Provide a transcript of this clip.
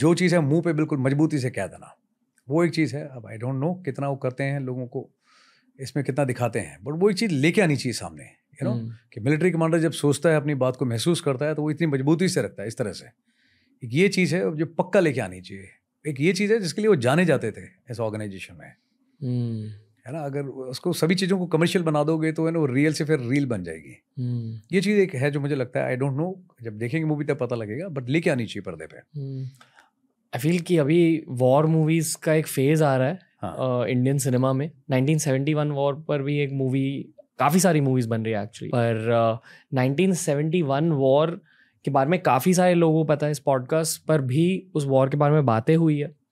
जो चीज़ है मुंह पे बिल्कुल मजबूती से कह देना वो एक चीज़ है अब आई डोंट नो कितना वो करते हैं लोगों को इसमें कितना दिखाते हैं बट वो एक चीज़ लेके आनी चाहिए सामने यू नो हम्म। कि मिलिट्री कमांडर जब सोचता है अपनी बात को महसूस करता है तो वो इतनी मजबूती से रखता है इस तरह से एक ये चीज़ है जो पक्का लेके आनी चाहिए एक ये चीज़ है जिसके लिए वो जाने जाते थे इस ऑर्गेनाइजेशन में हम्म। है ना अगर उसको सभी चीज़ों को कमर्शियल बना दोगे तो है ना वो रियल से फिर रील बन जाएगी हम्म। ये चीज़ एक है जो मुझे लगता है आई डोंट नो जब देखेंगे मूवी तब पता लगेगा बट लेके आनी चाहिए पर्दे पर आई फील कि अभी वॉर मूवीज का एक फेज आ रहा है इंडियन हाँ। सिनेमा में 1971 वॉर पर भी एक मूवी काफ़ी सारी मूवीज़ बन रही है एक्चुअली पर नाइनटीन uh, वॉर के बारे में काफ़ी सारे लोगों को पता है इस पॉडकास्ट पर भी उस वॉर के बारे में बातें हुई है